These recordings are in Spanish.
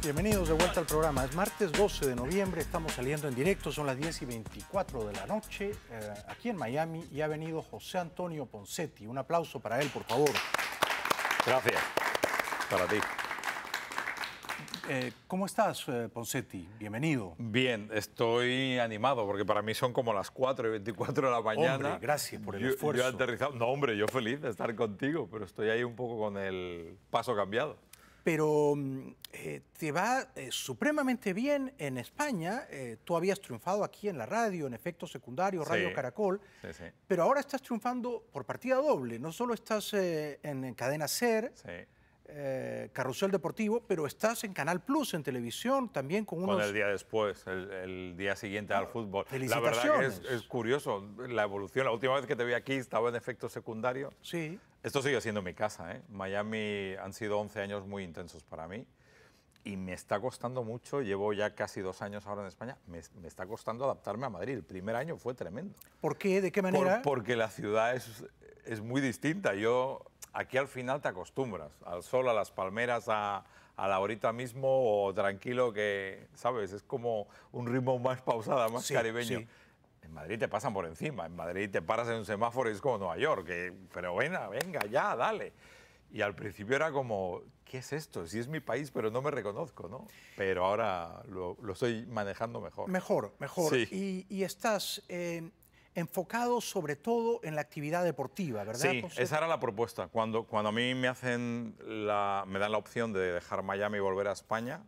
Bienvenidos de vuelta al programa. Es martes 12 de noviembre, estamos saliendo en directo, son las 10 y 24 de la noche eh, aquí en Miami y ha venido José Antonio Poncetti. Un aplauso para él, por favor. Gracias. Para ti. Eh, ¿Cómo estás, eh, Poncetti? Bienvenido. Bien, estoy animado porque para mí son como las 4 y 24 de la mañana. gracias por el esfuerzo. Yo he aterrizado. No, hombre, yo feliz de estar contigo, pero estoy ahí un poco con el paso cambiado pero mm, eh, te va eh, supremamente bien en España. Eh, tú habías triunfado aquí en la radio, en efecto secundario, Radio Caracol, pero ahora estás triunfando por partida doble. No solo estás en, en, Cadena Ser, eh, Carrusel Deportivo, pero estás en Canal Plus, en televisión, también con unos... Con el día después, el, día siguiente al ah, fútbol. La verdad es, curioso la evolución. La última vez que te vi aquí estaba en efecto secundario. Sí. Esto sigue siendo mi casa, ¿eh? Miami han sido 11 años muy intensos para mí y me está costando mucho, llevo ya casi dos años ahora en España, me, está costando adaptarme a Madrid. El primer año fue tremendo. ¿Por qué? ¿De qué manera? porque la ciudad es, es muy distinta. Yo, aquí al final te acostumbras al sol, a las palmeras, a, la horita mismo o tranquilo que, ¿sabes? Es como un ritmo más pausado, más caribeño. En Madrid te pasan por encima, en Madrid te paras en un semáforo y es como Nueva York, que, pero venga, venga, ya, dale. Y al principio era como, ¿qué es esto? Si es mi país, pero no me reconozco, ¿no? Pero ahora lo, estoy manejando mejor. Mejor, mejor. Y, estás enfocado sobre todo en la actividad deportiva, ¿verdad? Sí, esa era la propuesta. Cuando, cuando a mí me, hacen la, me dan la opción de dejar Miami y volver a España,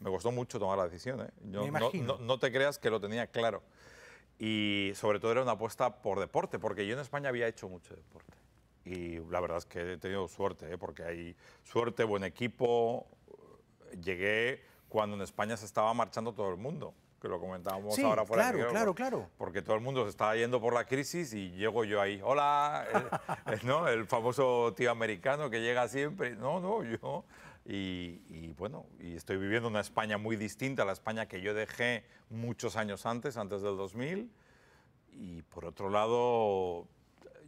me costó mucho tomar la decisión. ¿eh? No, no, te creas que lo tenía claro. Y sobre todo era una apuesta por deporte, porque yo en España había hecho mucho deporte. Y la verdad es que he tenido suerte, ¿eh? porque hay suerte, buen equipo. Llegué cuando en España se estaba marchando todo el mundo que lo comentábamos ahora por claro, claro, claro. Porque todo el mundo se está yendo por la crisis y llego yo ahí. Hola, el, eh, ¿no? el famoso tío americano que llega siempre. No, no, yo. Y, y, bueno, y estoy viviendo una España muy distinta a la España que yo dejé muchos años antes, antes del 2000. Y por otro lado,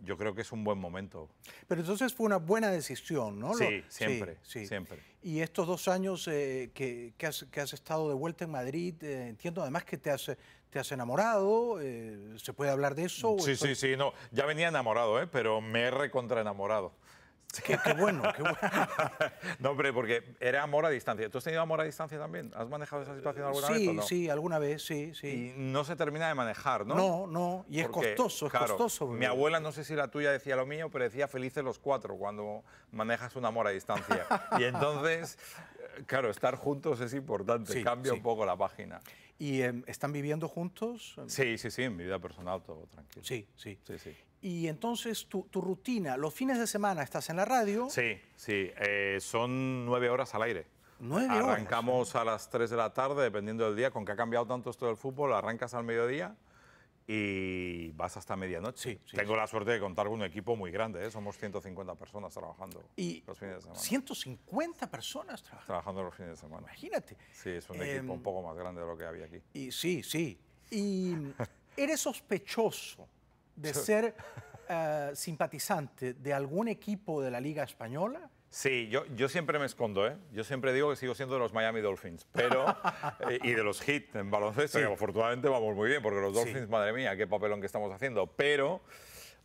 yo creo que es un buen momento. Pero entonces fue una buena decisión, ¿no? Sí, siempre, sí, siempre. Y estos dos años eh, que, que, has, que, has, estado de vuelta en Madrid, eh, entiendo además que te has, te has enamorado, eh, ¿se puede hablar de eso? Sí, sí, sí, no, ya venía enamorado, ¿eh? pero me he recontra enamorado. Qué, bueno, qué bueno. no, hombre, porque era amor a distancia. ¿Tú has tenido amor a distancia también? ¿Has manejado esa situación eh, alguna vez? Sí, no? sí, alguna vez, sí, sí. Y no se termina de manejar, ¿no? No, no, y es costoso, es costoso. Mi abuela, no sé si la tuya decía lo mío, pero decía felices los cuatro cuando manejas un amor a distancia. y entonces, eh, claro, estar juntos es importante, cambia un poco la página. ¿Y em, están viviendo juntos? Sí, sí, sí, en mi vida personal todo tranquilo. Sí, sí. sí, Y entonces tu, rutina, los fines de semana estás en la radio. Sí, sí, eh, son nueve horas al aire. Nueve horas. Arrancamos a las tres de la tarde, dependiendo del día, con que ha cambiado tanto esto del fútbol, arrancas al mediodía y vas hasta medianoche. Sí, Tengo la suerte de contar con un equipo muy grande, ¿eh? somos 150 personas trabajando y los fines de semana. 150 personas trabajando. Trabajando los fines de semana. Imagínate. Sí, es un equipo un em, poco más grande de lo que había aquí. Y sí, sí. Y eres sospechoso de ser eh, simpatizante de algún equipo de la Liga Española Sí, yo, siempre me escondo, ¿eh? Yo siempre digo que sigo siendo de los Miami Dolphins, pero. Eh, y de los hits en baloncesto, afortunadamente vamos muy bien, porque los Dolphins, madre mía, qué papelón que estamos haciendo. Pero,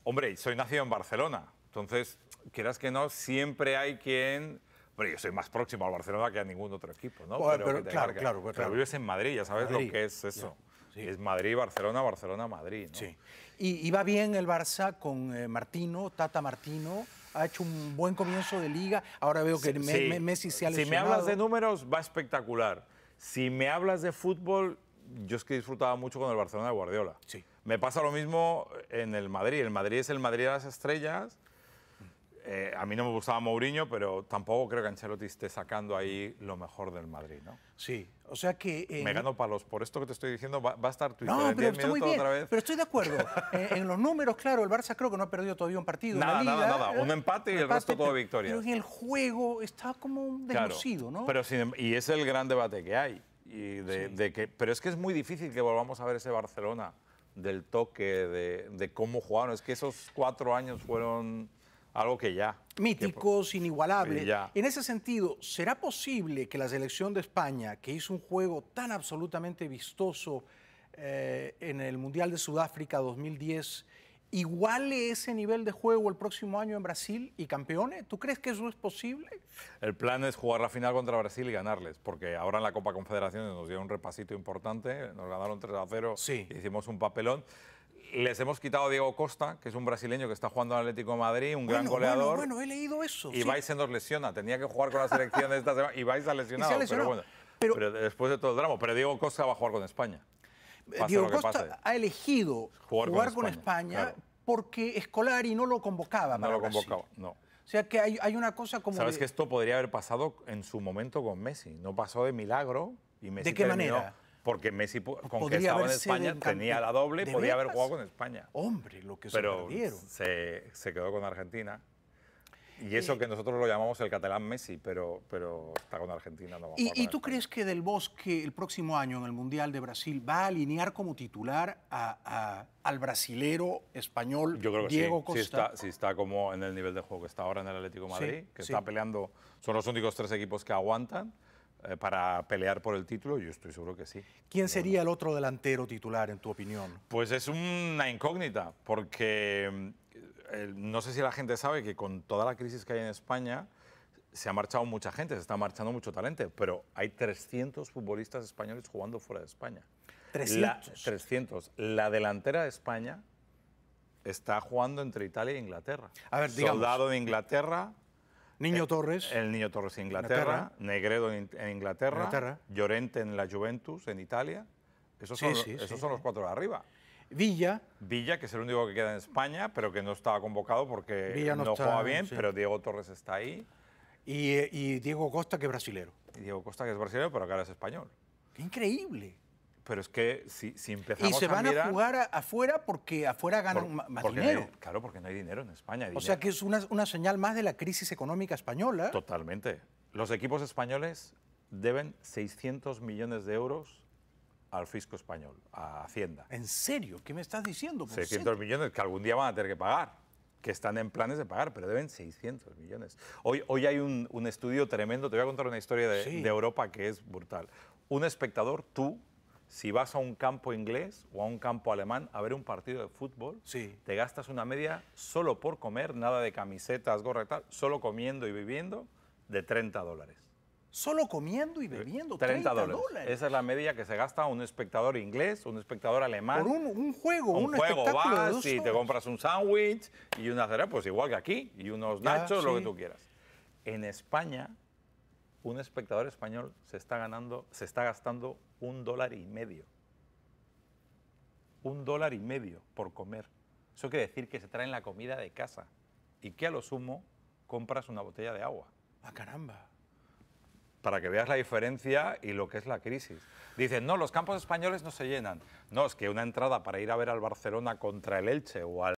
hombre, soy nacido en Barcelona, entonces, quieras que no, siempre hay quien. Pero yo soy más próximo al Barcelona que a ningún otro equipo, ¿no? Pues, pero, claro, claro, pero vives en Madrid, ya sabes lo que es eso. Es Madrid, Barcelona, Barcelona, Madrid. ¿no? Sí. Y, va bien el Barça con eh, Martino, Tata Martino ha hecho un buen comienzo de liga. Ahora veo que Messi se ha lesionado. Si me hablas de números, va espectacular. Si me hablas de fútbol, yo es que disfrutaba mucho con el Barcelona de Guardiola. Sí. Me pasa lo mismo en el Madrid. El Madrid es el Madrid de las estrellas eh, a mí no me gustaba Mourinho, pero tampoco creo que Ancelotti esté sacando ahí lo mejor del Madrid, ¿no? Sí, o sea que... Eh, me gano palos, por esto que te estoy diciendo va, a estar no, en otra vez. pero estoy de acuerdo. Eh, en los números, claro, el Barça creo que no ha perdido todavía un partido Nada, nada, nada, un empate y el resto todo victoria. Pero en el juego está como un ¿no? Pero em, y es el gran debate que hay. Y de, que, pero es que es muy difícil que volvamos a ver ese Barcelona del toque, de, de cómo jugaron. Es que esos cuatro años fueron algo que ya. Míticos, pues, inigualables. En ese sentido, ¿será posible que la selección de España, que hizo un juego tan absolutamente vistoso eh, en el Mundial de Sudáfrica 2010, iguale ese nivel de juego el próximo año en Brasil y campeone? ¿Tú crees que eso es posible? El plan es jugar la final contra Brasil y ganarles, porque ahora en la Copa Confederaciones nos dieron un repasito importante, nos ganaron 3 a 0, sí. hicimos un papelón les hemos quitado a Diego Costa, que es un brasileño que está jugando en Atlético de Madrid, un gran goleador. Bueno, he leído eso. Y vais se nos lesiona. Tenía que jugar con la selección esta semana. y se ha lesionado. Pero, después de todo el drama. Pero Diego Costa va a jugar con España. Eh, Diego Costa ha elegido jugar, con, España, porque Escolari no lo convocaba. no lo convocaba, no. O sea que hay, una cosa como. Sabes que esto podría haber pasado en su momento con Messi. No pasó de milagro y Messi. ¿De qué manera? porque Messi, con que estaba en España, tenía la doble y podía haber jugado con España. Hombre, lo que Pero se perdieron. se quedó con Argentina. Y eso que nosotros lo llamamos el catalán Messi, pero, pero está con Argentina. ¿Y, tú crees que Del Bosque el próximo año en el Mundial de Brasil va a alinear como titular al brasilero español Yo creo que sí. Costa? está, como en el nivel de juego que está ahora en el Atlético Madrid, que está peleando, son los únicos tres equipos que aguantan. Eh, para pelear por el título? Yo estoy seguro que sí. ¿Quién sería el otro delantero titular, en tu opinión? Pues es una incógnita, porque eh, no sé si la gente sabe que con toda la crisis que hay en España se ha marchado mucha gente, se está marchando mucho talento, pero hay 300 futbolistas españoles jugando fuera de España. 300. La, 300. La delantera de España está jugando entre Italia e Inglaterra. A ver, digamos. Soldado de Inglaterra, Niño eh, Torres. El Niño Torres en Inglaterra, Negredo en, Inglaterra, Llorente en la Juventus, en Italia. Esos, son, esos son los cuatro de arriba. Villa. Villa, que es el único que queda en España, pero que no estaba convocado porque no, juega bien, pero Diego Torres está ahí. Eh, y, Diego Costa, que es brasilero. Diego Costa, que es brasileño, pero que ahora es español. ¡Qué increíble! Pero es que si, si empezamos a Y se van a, jugar afuera porque afuera ganan más dinero. claro, porque no hay dinero en España. O sea que es una, una señal más de la crisis económica española. Totalmente. Los equipos españoles deben 600 millones de euros al fisco español, a Hacienda. ¿En serio? ¿Qué me estás diciendo? 600 millones que algún día van a tener que pagar, que están en planes de pagar, pero deben 600 millones. Hoy, hoy hay un, un estudio tremendo, te voy a contar una historia de, de Europa que es brutal. Un espectador, tú, si vas a un campo inglés o a un campo alemán a ver un partido de fútbol, te gastas una media solo por comer, nada de camisetas, gorra y tal, solo comiendo y viviendo de 30 dólares. Solo comiendo y bebiendo, 30, dólares. Esa es la media que se gasta un espectador inglés, un espectador alemán. Por un, un juego, un, un juego. Vas y te compras un sándwich y una cerveza, pues igual que aquí, y unos nachos, lo que tú quieras. En España, un espectador español se está, ganando, se está gastando un dólar y medio. Un dólar y medio por comer. Eso quiere decir que se traen la comida de casa y que a lo sumo compras una botella de agua. ¡A ah, caramba! Para que veas la diferencia y lo que es la crisis. Dicen, no, los campos españoles no se llenan. No, es que una entrada para ir a ver al Barcelona contra el Elche o al...